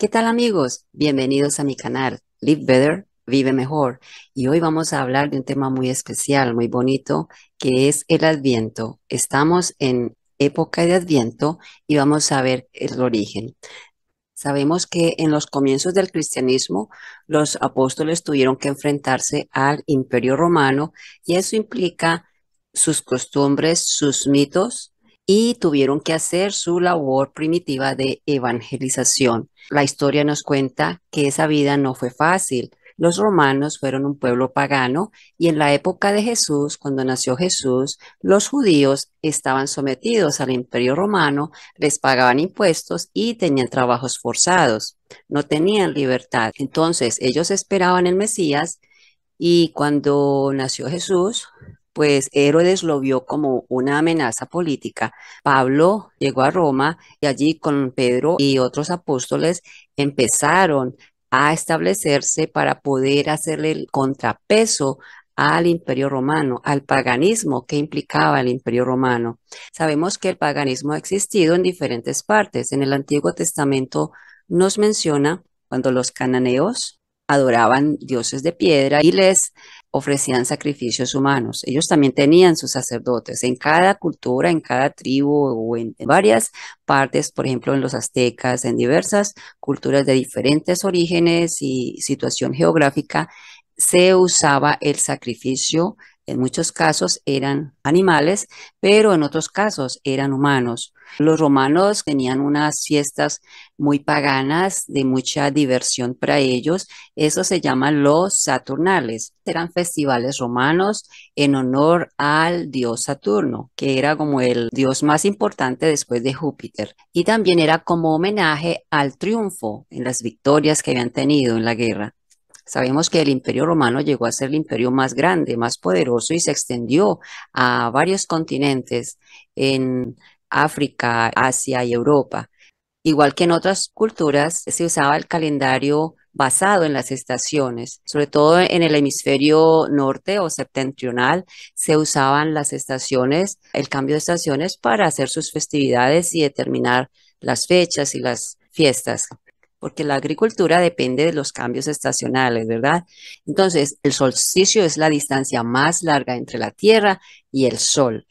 ¿Qué tal amigos? Bienvenidos a mi canal Live Better, Vive Mejor. Y hoy vamos a hablar de un tema muy especial, muy bonito, que es el adviento. Estamos en época de adviento y vamos a ver el origen. Sabemos que en los comienzos del cristianismo los apóstoles tuvieron que enfrentarse al imperio romano y eso implica sus costumbres, sus mitos, y tuvieron que hacer su labor primitiva de evangelización. La historia nos cuenta que esa vida no fue fácil. Los romanos fueron un pueblo pagano y en la época de Jesús, cuando nació Jesús, los judíos estaban sometidos al imperio romano, les pagaban impuestos y tenían trabajos forzados, no tenían libertad. Entonces ellos esperaban el Mesías y cuando nació Jesús, pues Herodes lo vio como una amenaza política. Pablo llegó a Roma y allí con Pedro y otros apóstoles empezaron a establecerse para poder hacerle el contrapeso al imperio romano, al paganismo que implicaba el imperio romano. Sabemos que el paganismo ha existido en diferentes partes. En el Antiguo Testamento nos menciona cuando los cananeos adoraban dioses de piedra y les ofrecían sacrificios humanos. Ellos también tenían sus sacerdotes. En cada cultura, en cada tribu o en, varias partes, por ejemplo, en los aztecas, en diversas culturas de diferentes orígenes y situación geográfica, se usaba el sacrificio en muchos casos eran animales, pero en otros casos eran humanos. Los romanos tenían unas fiestas muy paganas de mucha diversión para ellos. Eso se llaman los Saturnales. Eran festivales romanos en honor al dios Saturno, que era como el dios más importante después de Júpiter. Y también era como homenaje al triunfo en las victorias que habían tenido en la guerra. Sabemos que el imperio romano llegó a ser el imperio más grande, más poderoso y se extendió a varios continentes en África, Asia y Europa. Igual que en otras culturas, se usaba el calendario basado en las estaciones, sobre todo en el hemisferio norte o septentrional, se usaban las estaciones, el cambio de estaciones para hacer sus festividades y determinar las fechas y las fiestas porque la agricultura depende de los cambios estacionales, ¿verdad? Entonces, el solsticio es la distancia más larga entre la Tierra y el Sol.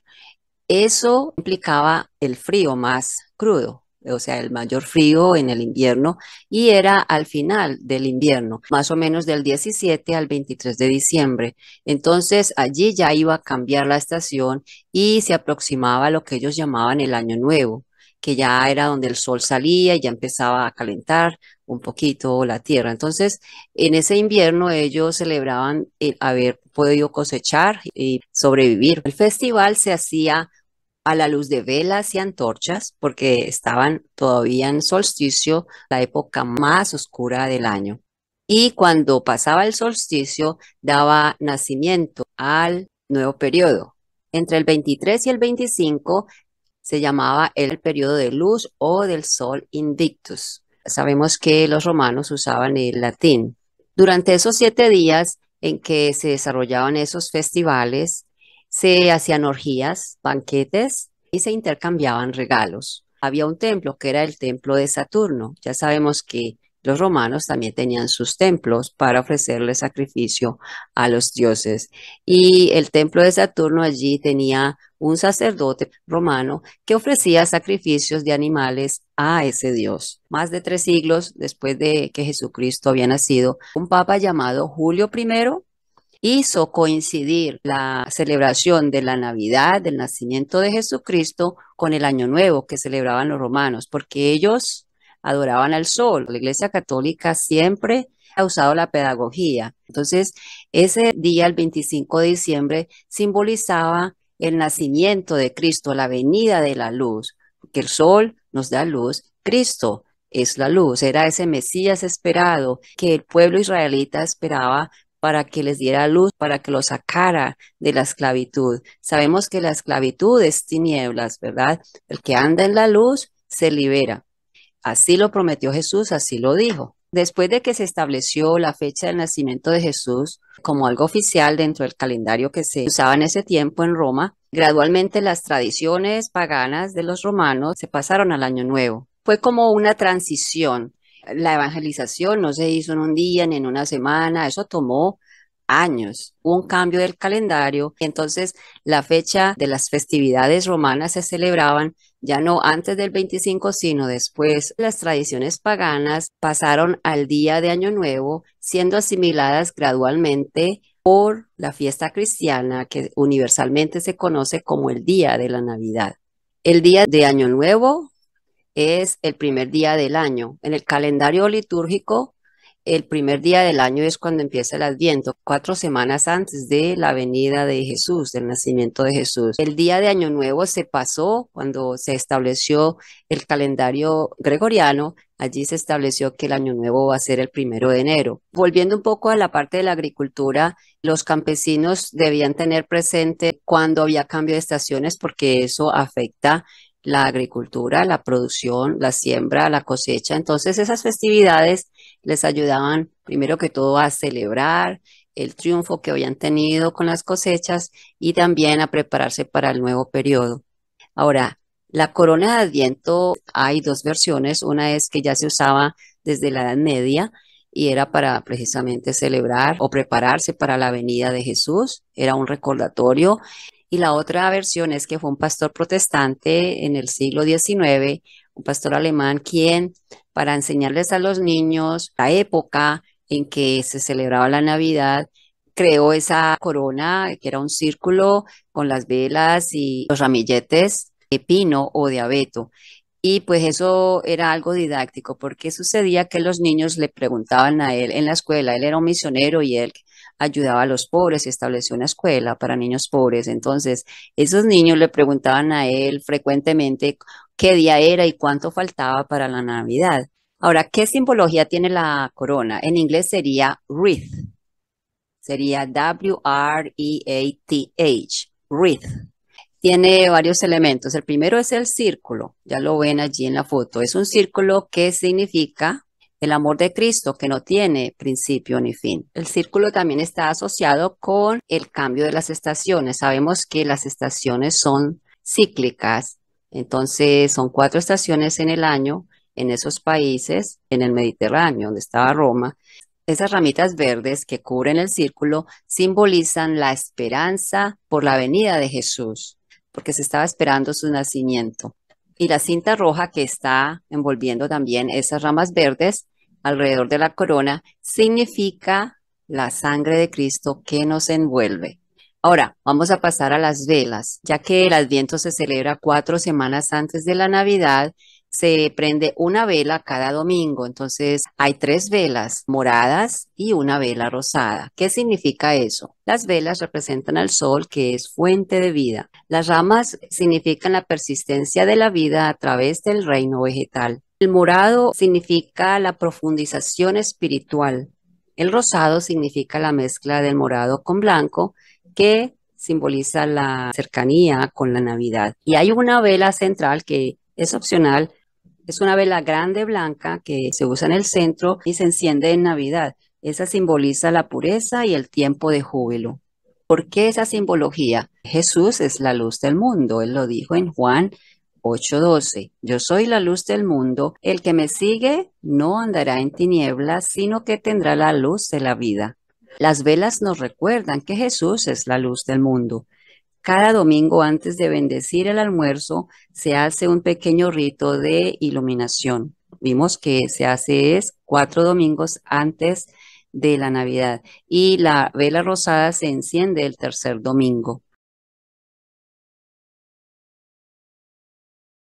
Eso implicaba el frío más crudo, o sea, el mayor frío en el invierno, y era al final del invierno, más o menos del 17 al 23 de diciembre. Entonces allí ya iba a cambiar la estación y se aproximaba lo que ellos llamaban el año nuevo que ya era donde el sol salía y ya empezaba a calentar un poquito la tierra. Entonces, en ese invierno ellos celebraban haber podido cosechar y sobrevivir. El festival se hacía a la luz de velas y antorchas porque estaban todavía en solsticio, la época más oscura del año. Y cuando pasaba el solsticio, daba nacimiento al nuevo periodo. Entre el 23 y el 25 se llamaba el periodo de luz o del sol indictus. Sabemos que los romanos usaban el latín. Durante esos siete días en que se desarrollaban esos festivales, se hacían orgías, banquetes y se intercambiaban regalos. Había un templo que era el templo de Saturno. Ya sabemos que los romanos también tenían sus templos para ofrecerle sacrificio a los dioses. Y el templo de Saturno allí tenía un sacerdote romano que ofrecía sacrificios de animales a ese dios. Más de tres siglos después de que Jesucristo había nacido, un papa llamado Julio I hizo coincidir la celebración de la Navidad, del nacimiento de Jesucristo, con el Año Nuevo que celebraban los romanos, porque ellos adoraban al sol. La Iglesia Católica siempre ha usado la pedagogía. Entonces, ese día, el 25 de diciembre, simbolizaba el nacimiento de Cristo, la venida de la luz, Porque el sol nos da luz, Cristo es la luz, era ese Mesías esperado que el pueblo israelita esperaba para que les diera luz, para que lo sacara de la esclavitud. Sabemos que la esclavitud es tinieblas, ¿verdad? El que anda en la luz se libera. Así lo prometió Jesús, así lo dijo. Después de que se estableció la fecha del nacimiento de Jesús como algo oficial dentro del calendario que se usaba en ese tiempo en Roma, gradualmente las tradiciones paganas de los romanos se pasaron al año nuevo. Fue como una transición. La evangelización no se hizo en un día ni en una semana, eso tomó años. Hubo un cambio del calendario entonces la fecha de las festividades romanas se celebraban ya no antes del 25, sino después. Las tradiciones paganas pasaron al día de Año Nuevo, siendo asimiladas gradualmente por la fiesta cristiana que universalmente se conoce como el día de la Navidad. El día de Año Nuevo es el primer día del año. En el calendario litúrgico el primer día del año es cuando empieza el Adviento, cuatro semanas antes de la venida de Jesús, del nacimiento de Jesús. El día de Año Nuevo se pasó cuando se estableció el calendario gregoriano. Allí se estableció que el año nuevo va a ser el primero de enero. Volviendo un poco a la parte de la agricultura, los campesinos debían tener presente cuando había cambio de estaciones porque eso afecta la agricultura, la producción, la siembra, la cosecha. Entonces esas festividades les ayudaban primero que todo a celebrar el triunfo que habían tenido con las cosechas y también a prepararse para el nuevo periodo. Ahora, la corona de Adviento hay dos versiones. Una es que ya se usaba desde la Edad Media y era para precisamente celebrar o prepararse para la venida de Jesús. Era un recordatorio. Y la otra versión es que fue un pastor protestante en el siglo XIX, un pastor alemán, quien para enseñarles a los niños la época en que se celebraba la Navidad, creó esa corona, que era un círculo con las velas y los ramilletes de pino o de abeto. Y pues eso era algo didáctico, porque sucedía que los niños le preguntaban a él en la escuela, él era un misionero y él ayudaba a los pobres y estableció una escuela para niños pobres. Entonces, esos niños le preguntaban a él frecuentemente qué día era y cuánto faltaba para la Navidad. Ahora, ¿qué simbología tiene la corona? En inglés sería wreath. Sería W-R-E-A-T-H, wreath. Tiene varios elementos. El primero es el círculo, ya lo ven allí en la foto. Es un círculo que significa el amor de Cristo que no tiene principio ni fin. El círculo también está asociado con el cambio de las estaciones. Sabemos que las estaciones son cíclicas, entonces son cuatro estaciones en el año en esos países, en el Mediterráneo, donde estaba Roma. Esas ramitas verdes que cubren el círculo simbolizan la esperanza por la venida de Jesús, porque se estaba esperando su nacimiento y la cinta roja que está envolviendo también esas ramas verdes alrededor de la corona significa la sangre de Cristo que nos envuelve. Ahora, vamos a pasar a las velas, ya que el Adviento se celebra cuatro semanas antes de la Navidad se prende una vela cada domingo. Entonces hay tres velas moradas y una vela rosada. ¿Qué significa eso? Las velas representan al sol que es fuente de vida. Las ramas significan la persistencia de la vida a través del reino vegetal. El morado significa la profundización espiritual. El rosado significa la mezcla del morado con blanco que simboliza la cercanía con la Navidad. Y hay una vela central que es opcional es una vela grande blanca que se usa en el centro y se enciende en Navidad. Esa simboliza la pureza y el tiempo de júbilo. ¿Por qué esa simbología? Jesús es la luz del mundo, él lo dijo en Juan 8:12. Yo soy la luz del mundo, el que me sigue no andará en tinieblas, sino que tendrá la luz de la vida. Las velas nos recuerdan que Jesús es la luz del mundo. Cada domingo antes de bendecir el almuerzo se hace un pequeño rito de iluminación. Vimos que se hace es cuatro domingos antes de la Navidad y la vela rosada se enciende el tercer domingo.